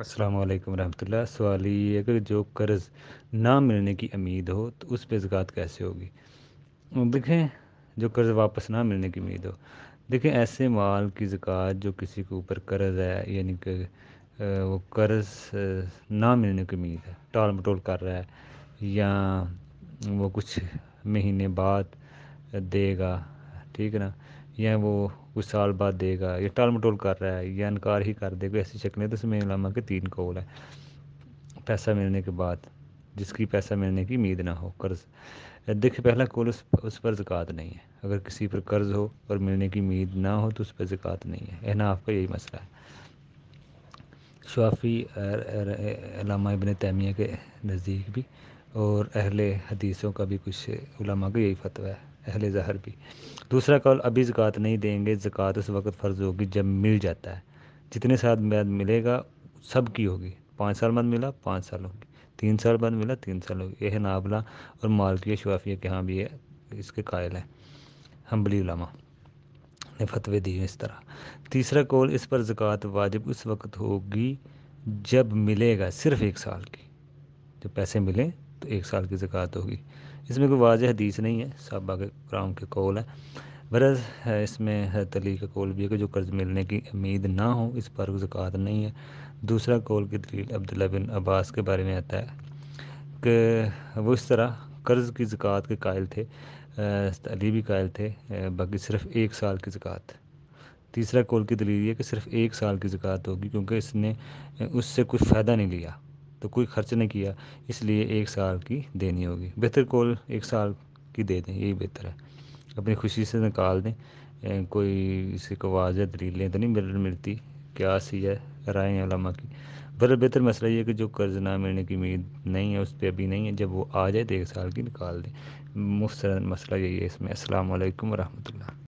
असलकम वरहमल्ला सवाली अगर जो कर्ज़ ना मिलने की उम्मीद हो तो उस पर ज़क़़त कैसे होगी देखें जो कर्ज़ वापस ना मिलने की उम्मीद हो देखें ऐसे माल की ज़क़़त जो किसी के ऊपर कर्ज़ है यानी कि वो कर्ज़ ना मिलने की उम्मीद है टाल मटोल कर रहा है या वो कुछ महीने बाद देगा ठीक है ना या वो कुछ साल बाद देगा या टाल मटोल कर रहा है या इनकार ही कर देगा ऐसी शक्लें तो इसमें लामा के तीन कौल है पैसा मिलने के बाद जिसकी पैसा मिलने की उम्मीद ना हो कर्ज़ देखिए पहला कौल उस उस पर ज़क़ात नहीं है अगर किसी पर कर्ज़ हो और मिलने की उम्मीद ना हो तो उस पर ज़क़ात नहीं है एहना आपका यही मसला है शाफ़ी अलामा इबन तैमिया के नज़दीक भी और अहले हदीसों का भी कुछ उलमा का यही फतवा है अहल ज़हर भी दूसरा कौल अभी ज़क़ात नहीं देंगे ज़क़ात उस वक्त फ़र्ज़ होगी जब मिल जाता है जितने साल बाद मिलेगा सब की होगी पाँच साल बाद मिला पाँच साल होगी तीन साल बाद मिला तीन साल होगी यह नाबला और मालकी शवाफिया के यहाँ भी है इसके कायल हैं हम्बली उलमा ने फतवे दिए इस तरह तीसरा कौल इस पर ज़क़़त वाजिब उस वक्त होगी जब मिलेगा सिर्फ़ एक साल की जब पैसे मिलें तो एक साल की ज़क़़त होगी इसमें कोई वाज हदीस नहीं है साहबा के क्राम के कौल है बरस इसमें हतली का कौल भी है कि जो कर्ज़ मिलने की उम्मीद ना हो इस पर जक़ात नहीं है दूसरा कौल की दलील अब्दुल्ला बिन अब्बास के बारे में आता है कि वो इस तरह कर्ज़ की जक़ात के कायल थे अली भी कायल थे बाकी सिर्फ एक साल की जक़ात तीसरा कौल की दलील ये कि सिर्फ एक साल की जक़ात होगी क्योंकि इसने उससे कुछ फ़ायदा नहीं लिया तो कोई खर्च नहीं किया इसलिए एक साल की देनी होगी बेहतर कॉल एक साल की दे दें यही बेहतर है अपनी खुशी से निकाल दें कोई इसे को वाजह दलीलें तो नहीं मिल मिलती क्या सी है राय उलमा की बर बेहतर मसला ये है कि जो कर्ज़ ना मिलने की उम्मीद नहीं है उस पर अभी नहीं है जब वो आ जाए तो एक साल की निकाल दें मुफ्त मसला यही है इसमें असल वरहमल